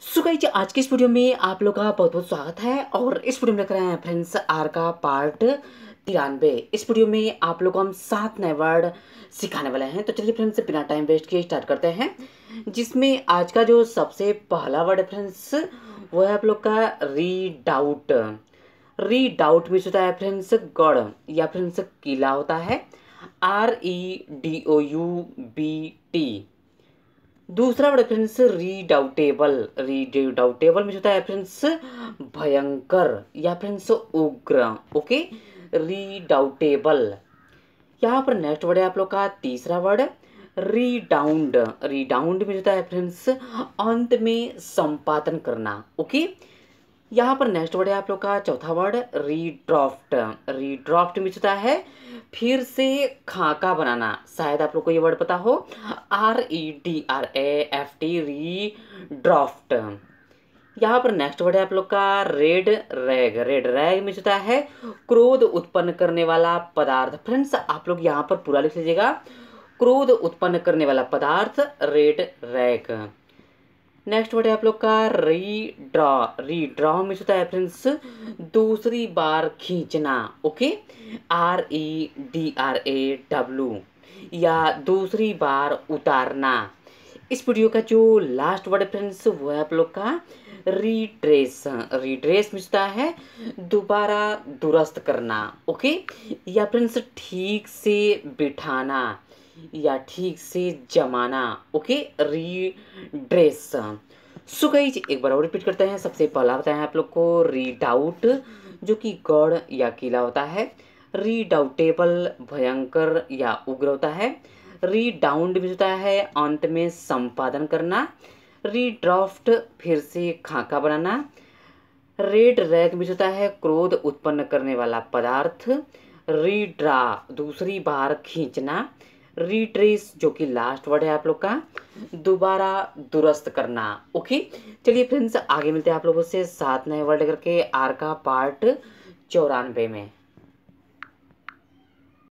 सो जी आज के इस वीडियो में आप लोग का बहुत बहुत स्वागत है और इस वीडियो में लेकर आए हैं फ्रेंड्स आर का पार्ट तिरानवे इस वीडियो में आप लोग को हम सात नए वर्ड सिखाने वाले हैं तो चलिए फ्रेंड्स बिना टाइम वेस्ट किए स्टार्ट करते हैं जिसमें आज का जो सबसे पहला वर्ड है फ्रेंड्स वो है आप लोग का रीडाउट रीडाउट मीन्स होता है फ्रेंड्स गढ़ या फ्रेंड्स किला होता है R E D O U B T दूसरा फ्रेंड्स रीडाउटेबल रीडाउटेबल में जो है फ्रेंड्स भयंकर या फ्रेंड्स उग्र ओके रीडाउटेबल यहाँ पर नेक्स्ट वर्ड है आप लोग का तीसरा वर्ड रीडाउंड रीडाउंड में जो है फ्रेंड्स अंत में संपादन करना ओके यहाँ पर नेक्स्ट वर्ड है आप लोग का चौथा वर्ड रीड्रॉफ्ट रीड्रॉफ्ट में जो है फिर से खाका बनाना शायद आप लोग को ये वर्ड पता हो R E D R A F T re draft यहाँ पर नेक्स्ट वर्ड है आप लोग का रेड रैग रेड रैग में जो है क्रोध उत्पन्न करने वाला पदार्थ फ्रेंड्स आप लोग यहाँ पर पूरा लिख लीजिएगा क्रोध उत्पन्न करने वाला पदार्थ रेड रैग नेक्स्ट वर्ड है आप लोग का रीड्रॉ रीड्रॉ में होता है फ्रेंड्स दूसरी बार खींचना okay R E D R A W या दूसरी बार उतारना इस वीडियो का जो लास्ट वर्ड फ्रेंड्स वो है आप लोग का रिड्रेस रिड्रेस मिलता है दोबारा दुरुस्त करना ओके या फ्रेंड्स ठीक से बिठाना या ठीक से जमाना ओके रिड्रेस सो गाइज एक बार और रिपीट करते हैं सबसे पहला बताया आप लोग को रीडाउट जो कि गढ़ या किला होता है रीडाउटेबल भयंकर या उग्र होता है रीडाउंड भी होता है अंत में संपादन करना रीड्राफ्ट फिर से खाका बनाना रेड रैग भी होता है क्रोध उत्पन्न करने वाला पदार्थ रीड्रा दूसरी बार खींचना रिट्रेस जो कि लास्ट वर्ड है आप लोग का दोबारा दुरुस्त करना ओके चलिए फ्रेंड्स आगे मिलते हैं आप लोगों से सात नए वर्ड करके आर का पार्ट चौरानवे में